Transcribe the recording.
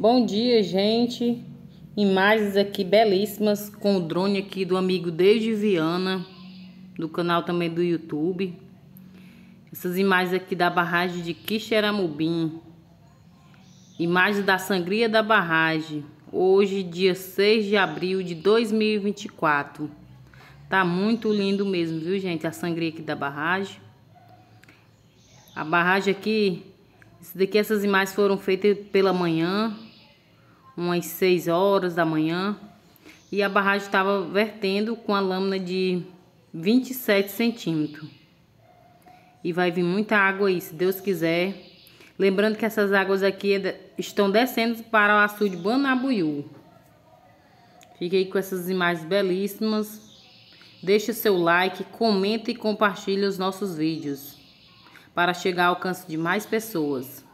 Bom dia, gente. Imagens aqui belíssimas com o drone aqui do amigo Desde Viana, do canal também do YouTube. Essas imagens aqui da barragem de Quixeramobim. Imagens da sangria da barragem. Hoje, dia 6 de abril de 2024. Tá muito lindo mesmo, viu, gente? A sangria aqui da barragem. A barragem aqui... Isso daqui, essas imagens foram feitas pela manhã umas 6 horas da manhã, e a barragem estava vertendo com a lâmina de 27 centímetros. E vai vir muita água aí, se Deus quiser. Lembrando que essas águas aqui é estão descendo para o açude Banabuiú. Fiquei com essas imagens belíssimas. Deixe seu like, comenta e compartilhe os nossos vídeos para chegar ao alcance de mais pessoas.